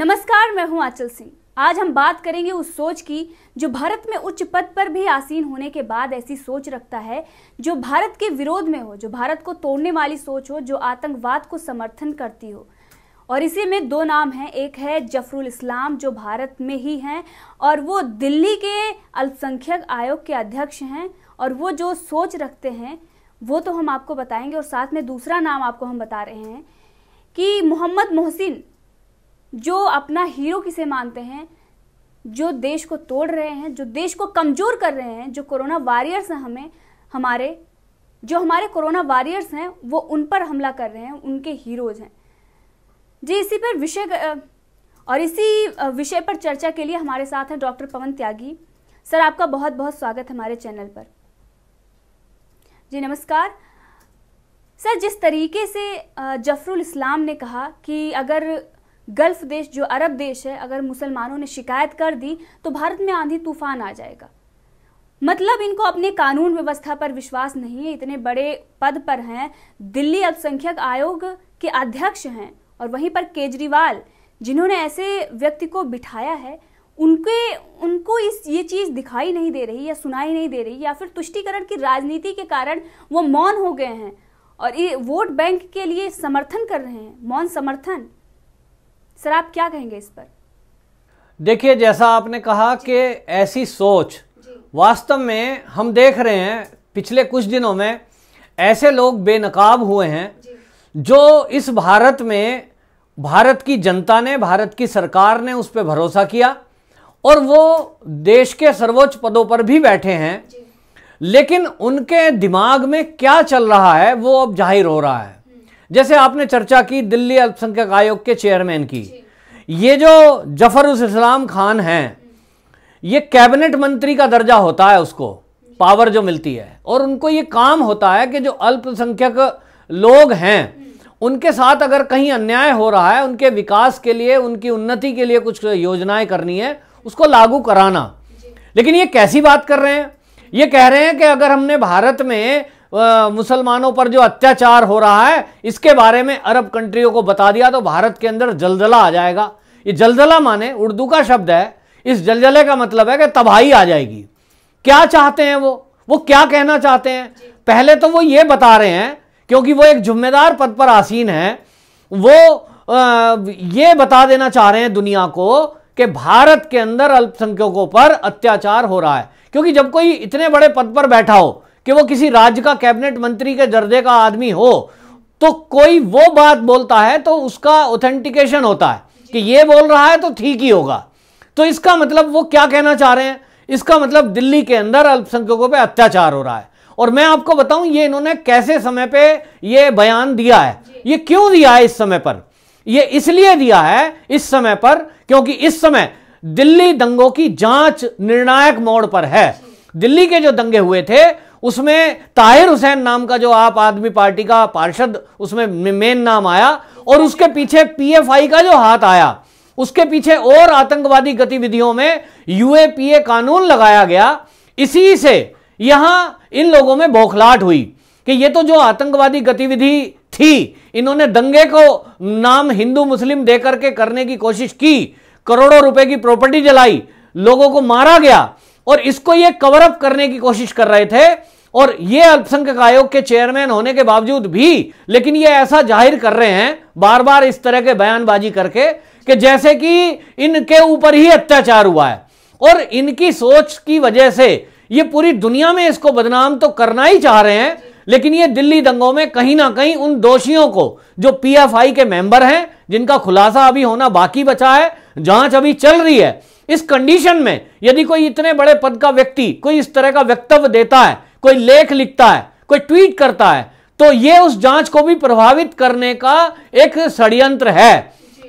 नमस्कार मैं हूं आंचल सिंह आज हम बात करेंगे उस सोच की जो भारत में उच्च पद पर भी आसीन होने के बाद ऐसी सोच रखता है जो भारत के विरोध में हो जो भारत को तोड़ने वाली सोच हो जो आतंकवाद को समर्थन करती हो और इसी में दो नाम हैं एक है जफरुल इस्लाम जो भारत में ही हैं और वो दिल्ली के अल्पसंख्यक आयोग के अध्यक्ष हैं और वो जो सोच रखते हैं वो तो हम आपको बताएंगे और साथ में दूसरा नाम आपको हम बता रहे हैं कि मोहम्मद मोहसिन जो अपना हीरो किसे मानते हैं जो देश को तोड़ रहे हैं जो देश को कमज़ोर कर रहे हैं जो कोरोना वॉरियर्स हैं हमें हमारे जो हमारे कोरोना वॉरियर्स हैं वो उन पर हमला कर रहे हैं उनके हीरोज हैं जी इसी पर विषय और इसी विषय पर चर्चा के लिए हमारे साथ हैं डॉक्टर पवन त्यागी सर आपका बहुत बहुत स्वागत हमारे चैनल पर जी नमस्कार सर जिस तरीके से जफरुल इस्लाम ने कहा कि अगर गल्फ देश जो अरब देश है अगर मुसलमानों ने शिकायत कर दी तो भारत में आंधी तूफान आ जाएगा मतलब इनको अपने कानून व्यवस्था पर विश्वास नहीं है इतने बड़े पद पर हैं दिल्ली अल्पसंख्यक आयोग के अध्यक्ष हैं और वहीं पर केजरीवाल जिन्होंने ऐसे व्यक्ति को बिठाया है उनके उनको इस ये चीज़ दिखाई नहीं दे रही या सुनाई नहीं दे रही या फिर तुष्टिकरण की राजनीति के कारण वो मौन हो गए हैं और ये वोट बैंक के लिए समर्थन कर रहे हैं मौन समर्थन सर आप क्या कहेंगे इस पर देखिए जैसा आपने कहा कि ऐसी सोच वास्तव में हम देख रहे हैं पिछले कुछ दिनों में ऐसे लोग बेनकाब हुए हैं जो इस भारत में भारत की जनता ने भारत की सरकार ने उस पर भरोसा किया और वो देश के सर्वोच्च पदों पर भी बैठे हैं लेकिन उनके दिमाग में क्या चल रहा है वो अब जाहिर हो रहा है जैसे आपने चर्चा की दिल्ली अल्पसंख्यक आयोग के चेयरमैन की ये जो जफर इस्लाम खान हैं ये कैबिनेट मंत्री का दर्जा होता है उसको पावर जो मिलती है और उनको ये काम होता है कि जो अल्पसंख्यक लोग हैं उनके साथ अगर कहीं अन्याय हो रहा है उनके विकास के लिए उनकी उन्नति के लिए कुछ योजनाएं करनी है उसको लागू कराना लेकिन ये कैसी बात कर रहे हैं ये कह रहे हैं कि अगर हमने भारत में मुसलमानों पर जो अत्याचार हो रहा है इसके बारे में अरब कंट्रियों को बता दिया तो भारत के अंदर जलजला आ जाएगा ये जलजला माने उर्दू का शब्द है इस जलजले का मतलब है कि तबाही आ जाएगी क्या चाहते हैं वो वो क्या कहना चाहते हैं पहले तो वो ये बता रहे हैं क्योंकि वो एक जिम्मेदार पद पर आसीन है वो आ, ये बता देना चाह रहे हैं दुनिया को कि भारत के अंदर अल्पसंख्यकों पर अत्याचार हो रहा है क्योंकि जब कोई इतने बड़े पद पर बैठा हो कि वो किसी राज्य का कैबिनेट मंत्री के दर्जे का आदमी हो तो कोई वो बात बोलता है तो उसका ऑथेंटिकेशन होता है कि ये बोल रहा है तो ठीक ही होगा तो इसका मतलब वो क्या कहना चाह रहे हैं इसका मतलब दिल्ली के अंदर अल्पसंख्यकों पर अत्याचार हो रहा है और मैं आपको बताऊं ये इन्होंने कैसे समय पे ये बयान दिया है ये क्यों दिया है इस समय पर ये इसलिए दिया है इस समय पर क्योंकि इस समय दिल्ली दंगों की जांच निर्णायक मोड़ पर है दिल्ली के जो दंगे हुए थे उसमें ताहिर हुसैन नाम का जो आप आदमी पार्टी का पार्षद उसमें मेन नाम आया और उसके पीछे पीएफआई का जो हाथ आया उसके पीछे और आतंकवादी गतिविधियों में यूएपीए कानून लगाया गया इसी से यहां इन लोगों में बौखलाट हुई कि ये तो जो आतंकवादी गतिविधि थी इन्होंने दंगे को नाम हिंदू मुस्लिम देकर के करने की कोशिश की करोड़ों रुपए की प्रॉपर्टी जलाई लोगों को मारा गया और इसको ये कवर अप करने की कोशिश कर रहे थे और ये अल्पसंख्यक आयोग के चेयरमैन होने के बावजूद भी लेकिन ये ऐसा जाहिर कर रहे हैं बार बार इस तरह के बयानबाजी करके कि जैसे कि इनके ऊपर ही अत्याचार हुआ है और इनकी सोच की वजह से ये पूरी दुनिया में इसको बदनाम तो करना ही चाह रहे हैं लेकिन ये दिल्ली दंगों में कहीं ना कहीं उन दोषियों को जो पीएफआई के मेंबर हैं जिनका खुलासा अभी होना बाकी बचा है जांच अभी चल रही है इस कंडीशन में यदि कोई इतने बड़े पद का व्यक्ति कोई इस तरह का वक्तव्य देता है कोई लेख लिखता है कोई ट्वीट करता है तो ये उस जांच को भी प्रभावित करने का एक षड्यंत्र है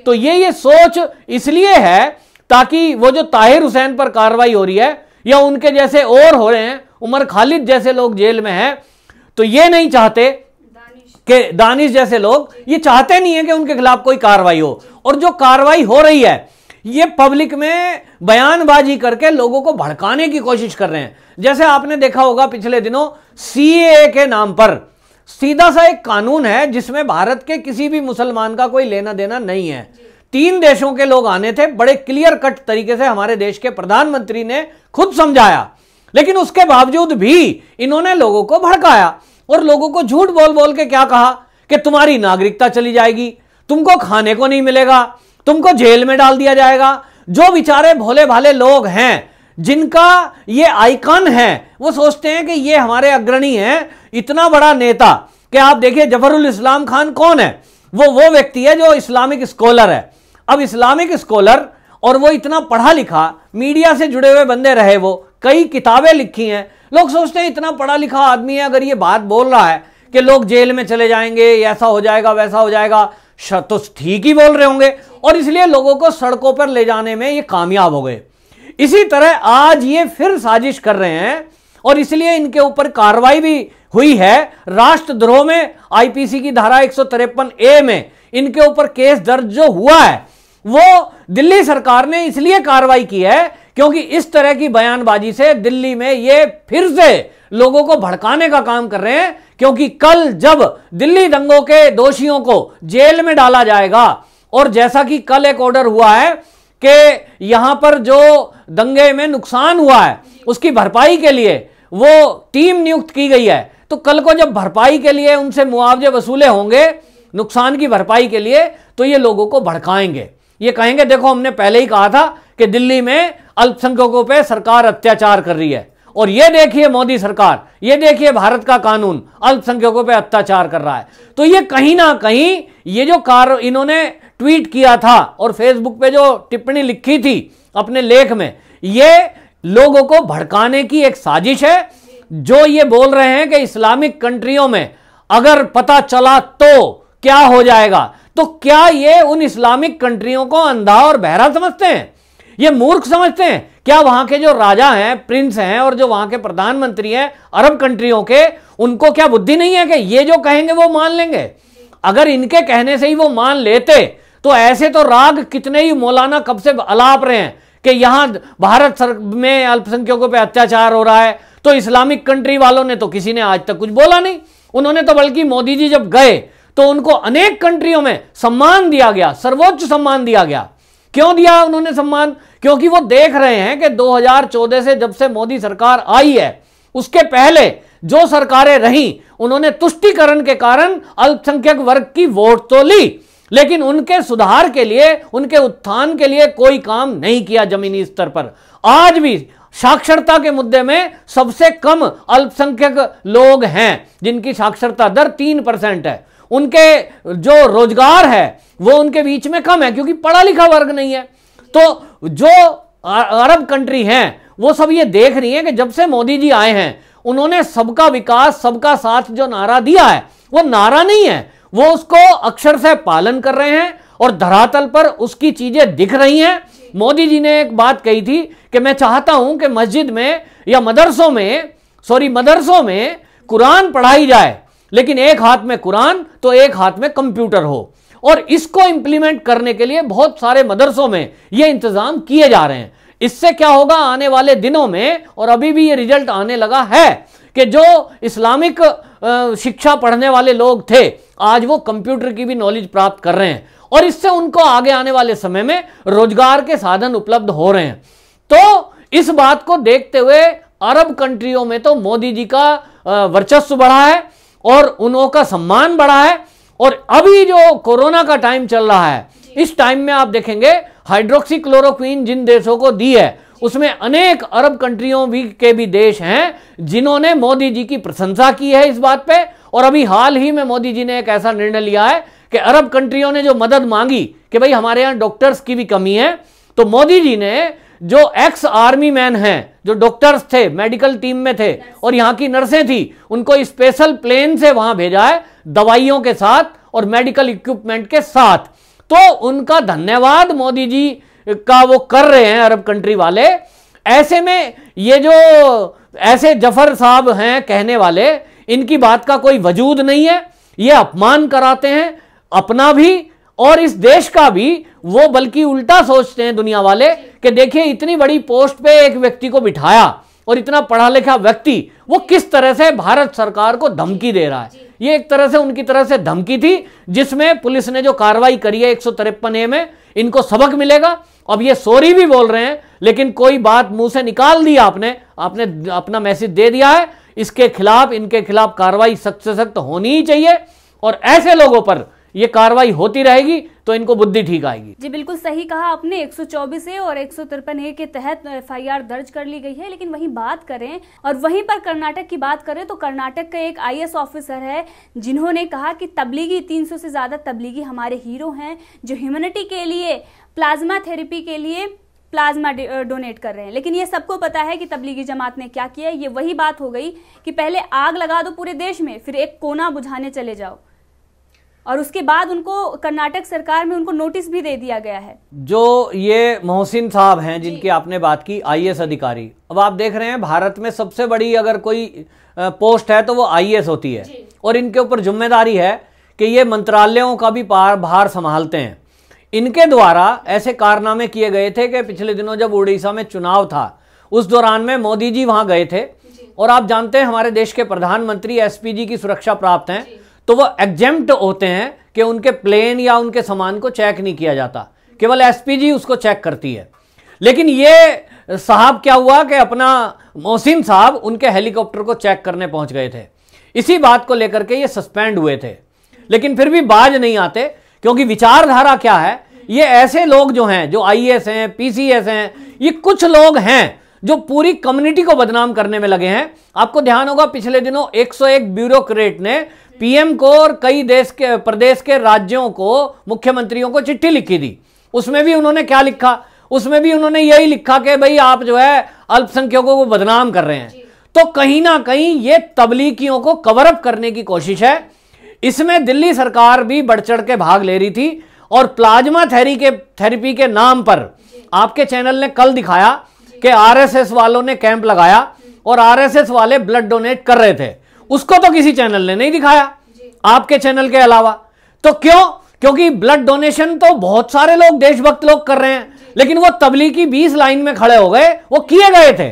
तो ये ये सोच इसलिए है ताकि वो जो ताहिर हुसैन पर कार्रवाई हो रही है या उनके जैसे और हो रहे हैं उमर खालिद जैसे लोग जेल में हैं तो ये नहीं चाहते कि दानिश जैसे लोग ये चाहते नहीं है कि उनके खिलाफ कोई कार्रवाई हो और जो कार्रवाई हो रही है ये पब्लिक में बयानबाजी करके लोगों को भड़काने की कोशिश कर रहे हैं जैसे आपने देखा होगा पिछले दिनों सीए के नाम पर सीधा सा एक कानून है जिसमें भारत के किसी भी मुसलमान का कोई लेना देना नहीं है तीन देशों के लोग आने थे बड़े क्लियर कट तरीके से हमारे देश के प्रधानमंत्री ने खुद समझाया लेकिन उसके बावजूद भी इन्होंने लोगों को भड़काया और लोगों को झूठ बोल बोल के क्या कहा कि तुम्हारी नागरिकता चली जाएगी तुमको खाने को नहीं मिलेगा तुमको जेल में डाल दिया जाएगा जो बेचारे भोले भाले लोग हैं जिनका ये आइकन है वो सोचते हैं कि ये हमारे अग्रणी हैं इतना बड़ा नेता कि आप देखिए जफरुल इस्लाम खान कौन है वो वो व्यक्ति है जो इस्लामिक स्कॉलर है अब इस्लामिक स्कॉलर और वो इतना पढ़ा लिखा मीडिया से जुड़े हुए बंदे रहे वो कई किताबें लिखी हैं लोग सोचते हैं इतना पढ़ा लिखा आदमी है अगर ये बात बोल रहा है कि लोग जेल में चले जाएंगे ऐसा हो जाएगा वैसा हो जाएगा तो ठीक ही बोल रहे होंगे और इसलिए लोगों को सड़कों पर ले जाने में ये कामयाब हो गए इसी तरह आज ये फिर साजिश कर रहे हैं और इसलिए इनके ऊपर कार्रवाई भी हुई है राष्ट्रद्रोह में आईपीसी की धारा एक ए में इनके ऊपर केस दर्ज जो हुआ है वो दिल्ली सरकार ने इसलिए कार्रवाई की है क्योंकि इस तरह की बयानबाजी से दिल्ली में ये फिर से लोगों को भड़काने का काम कर रहे हैं क्योंकि कल जब दिल्ली दंगों के दोषियों को जेल में डाला जाएगा और जैसा कि कल एक ऑर्डर हुआ है कि यहां पर जो दंगे में नुकसान हुआ है उसकी भरपाई के लिए वो टीम नियुक्त की गई है तो कल को जब भरपाई के लिए उनसे मुआवजे वसूले होंगे नुकसान की भरपाई के लिए तो ये लोगों को भड़काएंगे ये कहेंगे देखो हमने पहले ही कहा था कि दिल्ली में अल्पसंख्यकों पर सरकार अत्याचार कर रही है और ये देखिए मोदी सरकार ये देखिए भारत का कानून अल्पसंख्यकों पर अत्याचार कर रहा है तो ये कहीं ना कहीं ये जो कार इन्होंने ट्वीट किया था और फेसबुक पे जो टिप्पणी लिखी थी अपने लेख में ये लोगों को भड़काने की एक साजिश है जो ये बोल रहे हैं कि इस्लामिक कंट्रियों में अगर पता चला तो क्या हो जाएगा तो क्या ये उन इस्लामिक कंट्रियों को अंधा और बहरा समझते हैं ये मूर्ख समझते हैं क्या वहां के जो राजा हैं प्रिंस हैं और जो वहां के प्रधानमंत्री हैं अरब कंट्रियों के उनको क्या बुद्धि नहीं है कि ये जो कहेंगे वो मान लेंगे अगर इनके कहने से ही वो मान लेते तो ऐसे तो राग कितने ही मौलाना कब से अलाप रहे हैं कि यहां भारत सर में अल्पसंख्यकों पर अत्याचार हो रहा है तो इस्लामिक कंट्री वालों ने तो किसी ने आज तक कुछ बोला नहीं उन्होंने तो बल्कि मोदी जी जब गए तो उनको अनेक कंट्रियों में सम्मान दिया गया सर्वोच्च सम्मान दिया गया क्यों दिया उन्होंने सम्मान क्योंकि वो देख रहे हैं कि 2014 से जब से मोदी सरकार आई है उसके पहले जो सरकारें रहीं उन्होंने तुष्टिकरण के कारण अल्पसंख्यक वर्ग की वोट तो ली लेकिन उनके सुधार के लिए उनके उत्थान के लिए कोई काम नहीं किया जमीनी स्तर पर आज भी साक्षरता के मुद्दे में सबसे कम अल्पसंख्यक लोग हैं जिनकी साक्षरता दर तीन परसेंट है उनके जो रोजगार है वो उनके बीच में कम है क्योंकि पढ़ा लिखा वर्ग नहीं है तो जो अरब कंट्री हैं वो सब ये देख रही हैं कि जब से मोदी जी आए हैं उन्होंने सबका विकास सबका साथ जो नारा दिया है वो नारा नहीं है वो उसको अक्षर से पालन कर रहे हैं और धरातल पर उसकी चीजें दिख रही हैं मोदी जी ने एक बात कही थी कि मैं चाहता हूं कि मस्जिद में या मदरसों में सॉरी मदरसों में कुरान पढ़ाई जाए लेकिन एक हाथ में कुरान तो एक हाथ में कंप्यूटर हो और इसको इंप्लीमेंट करने के लिए बहुत सारे मदरसों में ये इंतजाम किए जा रहे हैं इससे क्या होगा आने वाले दिनों में और अभी भी ये रिजल्ट आने लगा है कि जो इस्लामिक शिक्षा पढ़ने वाले लोग थे आज वो कंप्यूटर की भी नॉलेज प्राप्त कर रहे हैं और इससे उनको आगे आने वाले समय में रोजगार के साधन उपलब्ध हो रहे हैं तो इस बात को देखते हुए अरब कंट्रियों में तो मोदी जी का वर्चस्व बढ़ा है और उनों का सम्मान बढ़ा है और अभी जो कोरोना का टाइम चल रहा है इस टाइम में आप देखेंगे हाइड्रोक्सीक्लोरोक्वीन जिन देशों को दी है उसमें अनेक अरब कंट्रियों भी के भी देश हैं जिन्होंने मोदी जी की प्रशंसा की है इस बात पे और अभी हाल ही में मोदी जी ने एक ऐसा निर्णय लिया है कि अरब कंट्रियों ने जो मदद मांगी कि भाई हमारे यहाँ डॉक्टर्स की भी कमी है तो मोदी जी ने जो एक्स आर्मी मैन हैं जो डॉक्टर्स थे मेडिकल टीम में थे और यहाँ की नर्सें थी उनको स्पेशल प्लेन से वहां भेजा है दवाइयों के साथ और मेडिकल इक्विपमेंट के साथ तो उनका धन्यवाद मोदी जी का वो कर रहे हैं अरब कंट्री वाले ऐसे में ये जो ऐसे जफर साहब हैं कहने वाले इनकी बात का कोई वजूद नहीं है ये अपमान कराते हैं अपना भी और इस देश का भी वो बल्कि उल्टा सोचते हैं दुनिया वाले कि देखिए इतनी बड़ी पोस्ट पे एक व्यक्ति को बिठाया और इतना पढ़ा लिखा व्यक्ति वो किस तरह से भारत सरकार को धमकी दे रहा है ये एक तरह से उनकी तरह से धमकी थी जिसमें पुलिस ने जो कार्रवाई करी है एक ए में इनको सबक मिलेगा अब ये सॉरी भी बोल रहे हैं लेकिन कोई बात मुंह से निकाल दी आपने आपने अपना मैसेज दे दिया है इसके खिलाफ इनके खिलाफ कार्रवाई सख्त से सख्त होनी ही चाहिए और ऐसे लोगों पर ये कार्रवाई होती रहेगी तो इनको बुद्धि ठीक आएगी जी बिल्कुल सही कहा आपने 124 ए और एक ए के तहत एफआईआर दर्ज कर ली गई है लेकिन वहीं बात करें और वहीं पर कर्नाटक की बात करें तो कर्नाटक का एक आईएएस ऑफिसर है जिन्होंने कहा कि तबलीगी 300 से ज़्यादा तबलीगी हमारे हीरो हैं जो ह्यूमनिटी के लिए प्लाज्मा थेरेपी के लिए प्लाज्मा डोनेट कर रहे हैं लेकिन ये सबको पता है कि तबलीगी जमात ने क्या किया ये वही बात हो गई कि पहले आग लगा दो पूरे देश में फिर एक कोना बुझाने चले जाओ और उसके बाद उनको कर्नाटक सरकार में उनको नोटिस भी दे दिया गया है जो ये मोहसिन साहब हैं जिनकी आपने बात की आईएएस अधिकारी अब आप देख रहे हैं भारत में सबसे बड़ी अगर कोई पोस्ट है तो वो आईएएस होती है और इनके ऊपर जिम्मेदारी है कि ये मंत्रालयों का भी भार संभालते हैं इनके द्वारा ऐसे कारनामे किए गए थे कि पिछले दिनों जब उड़ीसा में चुनाव था उस दौरान में मोदी जी वहां गए थे और आप जानते हैं हमारे देश के प्रधानमंत्री एसपीजी की सुरक्षा प्राप्त हैं तो वह एग्जेम्ट होते हैं कि उनके प्लेन या उनके सामान को चेक नहीं किया जाता केवल एसपीजी उसको चेक करती है लेकिन ये साहब क्या हुआ कि अपना मोहसिन साहब उनके हेलीकॉप्टर को चेक करने पहुंच गए थे इसी बात को लेकर के ये सस्पेंड हुए थे लेकिन फिर भी बाज नहीं आते क्योंकि विचारधारा क्या है ये ऐसे लोग जो हैं जो आईएएस हैं पीसीएस हैं ये कुछ लोग हैं जो पूरी कम्युनिटी को बदनाम करने में लगे हैं आपको ध्यान होगा पिछले दिनों 101 ब्यूरोक्रेट ने पीएम को और कई देश के प्रदेश के राज्यों को मुख्यमंत्रियों को चिट्ठी लिखी दी उसमें भी उन्होंने क्या लिखा उसमें भी उन्होंने यही लिखा कि भाई आप जो है अल्पसंख्यकों को बदनाम कर रहे हैं तो कहीं ना कहीं ये तबलीगियों को कवरअप करने की कोशिश है इसमें दिल्ली सरकार भी बढ़ चढ़ के भाग ले रही थी और प्लाज्मा थेरी के थेरेपी के नाम पर आपके चैनल ने कल दिखाया कि आरएसएस वालों ने कैंप लगाया और आरएसएस वाले ब्लड डोनेट कर रहे थे उसको तो किसी चैनल ने नहीं दिखाया आपके चैनल के अलावा तो क्यों क्योंकि ब्लड डोनेशन तो बहुत सारे लोग देशभक्त लोग कर रहे हैं लेकिन वो तबलीगी बीस लाइन में खड़े हो गए वो किए गए थे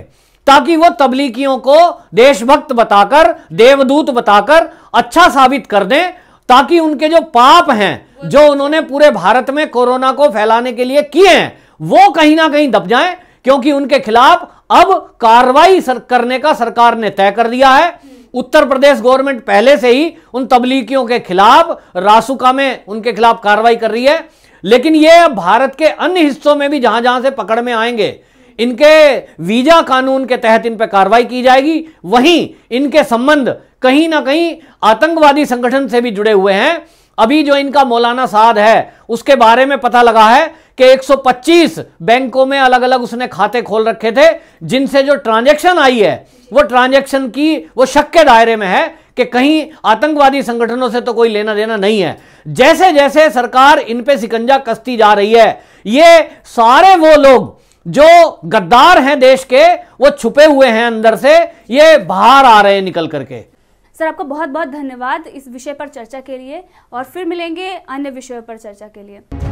ताकि वह तबलीगियों को देशभक्त बताकर देवदूत बताकर अच्छा साबित कर दें ताकि उनके जो पाप हैं जो उन्होंने पूरे भारत में कोरोना को फैलाने के लिए किए हैं वो कहीं ना कहीं दब जाएं क्योंकि उनके खिलाफ अब कार्रवाई करने का सरकार ने तय कर दिया है उत्तर प्रदेश गवर्नमेंट पहले से ही उन तबलीगियों के खिलाफ रासुका में उनके खिलाफ कार्रवाई कर रही है लेकिन ये भारत के अन्य हिस्सों में भी जहां जहां से पकड़ में आएंगे इनके वीजा कानून के तहत इन पर कार्रवाई की जाएगी वहीं इनके संबंध कहीं ना कहीं आतंकवादी संगठन से भी जुड़े हुए हैं अभी जो इनका मौलाना साद है उसके बारे में पता लगा है कि 125 बैंकों में अलग अलग उसने खाते खोल रखे थे जिनसे जो ट्रांजैक्शन आई है वो ट्रांजैक्शन की वो शक के दायरे में है कि कहीं आतंकवादी संगठनों से तो कोई लेना देना नहीं है जैसे जैसे सरकार इन पे सिकंजा कसती जा रही है ये सारे वो लोग जो गद्दार हैं देश के वो छुपे हुए हैं अंदर से ये बाहर आ रहे हैं निकल करके सर आपको बहुत बहुत धन्यवाद इस विषय पर चर्चा के लिए और फिर मिलेंगे अन्य विषयों पर चर्चा के लिए